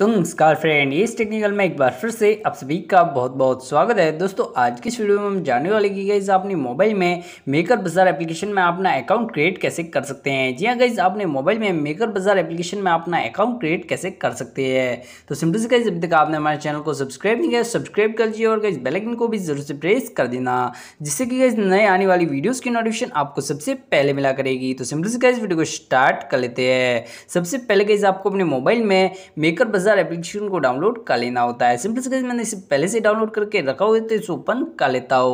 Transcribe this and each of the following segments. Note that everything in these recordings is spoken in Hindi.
तो नमस्कार फ्रेंड ये इस टेक्निकल में एक बार फिर से आप सभी का बहुत बहुत स्वागत है दोस्तों आज की इस वीडियो में हम जानने वाले कि गाइज आपने मोबाइल में मेकर बाजार एप्लीकेशन में अपना अकाउंट क्रिएट कैसे कर सकते हैं जी हाँ गाइज आपने मोबाइल में मेकर बाजार एप्लीकेशन में अपना अकाउंट क्रिएट कैसे कर सकते हैं तो सिंपल से गाइज अभी तक आपने हमारे चैनल को सब्सक्राइब नहीं किया सब्सक्राइब कर लीजिए और गाइज बेलाइकन को भी जरूर से प्रेस कर देना जिससे कि गाइज नए आने वाली वीडियोज़ की नोटिफिकेशन आपको सबसे पहले मिला करेगी तो सिंपल से गाइज वीडियो को स्टार्ट कर लेते हैं सबसे पहले गाइज आपको अपने मोबाइल में मेकर बाजार ब्राउजर एप्लीकेशन को डाउनलोड कर लेना होता है सिंपल से मैंने इसे पहले से डाउनलोड करके रखा हुआ तो इसे ओपन कर लेता हो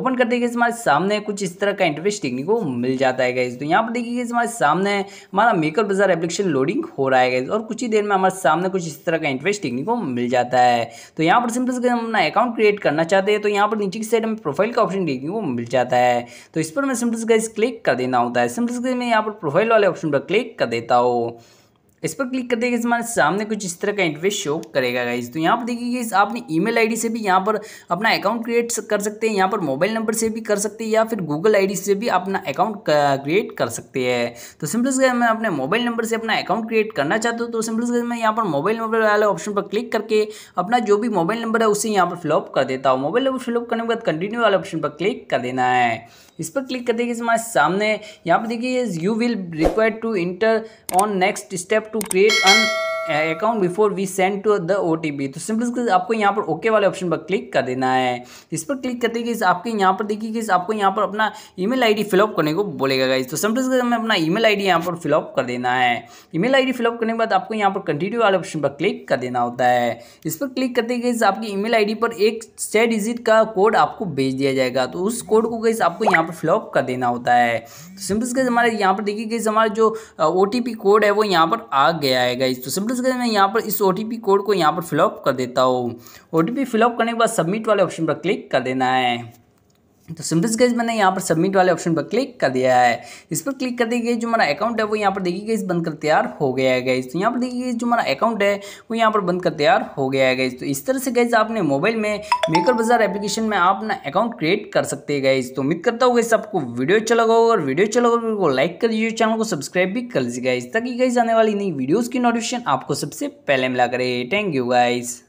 ओपन कर देखिए हमारे सामने कुछ इस तरह का इंटरफेस देखने को मिल जाता है गाइज तो यहाँ पर देखिए हमारे सामने हमारा मेकर बाजार एप्लीकेशन लोडिंग हो रहा है गाइज और कुछ ही देर में हमारे सामने कुछ इस तरह का इंटरफेस देखने को मिल जाता है तो यहाँ पर सिंपल से हम अपना अकाउंट क्रिएट करना चाहते हैं तो यहाँ पर नीचे की साइड में प्रोफाइल का ऑप्शन देखने को मिल जाता है तो इस पर मैं सिंपल से गाइज क्लिक कर देना होता है सिंपल से मैं यहाँ पर प्रोफाइल वाले ऑप्शन पर क्लिक कर देता हूँ इस पर क्लिक कर देंगे हमारे सामने कुछ इस तरह का इंटरव्यू शो करेगा गाइज तो यहाँ पर देखिए गाइज आपने ईमेल आईडी से भी यहाँ पर अपना अकाउंट क्रिएट कर सकते हैं यहाँ पर मोबाइल नंबर से भी कर सकते हैं या फिर गूगल आईडी से भी अपना अकाउंट क्रिएट कर सकते हैं तो सिंपल से मैं अपने मोबाइल नंबर से अपना अकाउंट क्रिएट करना चाहता हूँ तो सिंपल से मैं यहाँ पर मोबाइल नंबर वाले ऑप्शन पर क्लिक करके अपना जो भी मोबाइल नंबर है उसे यहाँ पर फ्लॉप कर देता हूँ मोबाइल नंबर फिलअप करने के बाद कंटिन्यू वाले ऑप्शन पर क्लिक कर देना है इस पर क्लिक कर देखिए हमारे सामने यहाँ पर देखिए you will require to enter on next step to create an account before we send to the ओ तो सिंपल आपको यहाँ पर ओके वाले ऑप्शन पर क्लिक कर देना है इस पर क्लिक करते कि आपके यहाँ पर देखिए कि आपको यहाँ पर अपना ईमेल आईडी फिलअप करने को बोलेगा गाइज तो सिंपल हमें अपना ईमेल आईडी यहाँ पर फिलअप कर देना है ईमेल आईडी फिलअप करने के बाद आपको यहाँ पर कंटिन्यू वाले ऑप्शन पर क्लिक कर देना होता है इस पर क्लिक करते कि आपकी आई डी पर एक छः डिजिट का कोड आपको भेज दिया जाएगा तो उस कोड को गई आपको यहाँ पर फिलअप कर देना होता है तो सिंपल हमारे यहाँ पर देखिए गई हमारा जो ओ कोड है वो यहाँ पर आ गया है गाइज तो सिंपल तो सिंपल से मैं यहाँ पर इस ओ कोड को यहाँ पर फिलअप कर देता हूँ ओ टी फिलअप करने के बाद सबमिट वाले ऑप्शन पर क्लिक कर देना है तो सिंपल गैस मैंने यहाँ पर सबमिट वाले ऑप्शन पर क्लिक कर दिया है इस पर क्लिक कर दी गई जो हमारा अकाउंट है वो यहाँ पर देखिए गई बंद कर तैयार हो गया है गैस तो यहाँ पर देखिए जो हमारा अकाउंट है वो यहाँ पर बंद कर तैयार हो गया है गैस तो इस तरह से गैस आपने मोबाइल में मेकर बाजार एप्लीकेशन में आप अपना अकाउंट क्रिएट कर सकते हैं गैस तो उम्मीद करता हूँ गैस आपको वीडियो अच्छा लगा और वीडियो अच्छा लगा वीडियो तो लाइक कर दीजिए चैनल को सब्सक्राइब भी कर लीजिए गाइज ताकि गई आने वाली नई वीडियोज़ की नोटिफिकेशन आपको सबसे पहले मिला करे थैंक यू गाइज़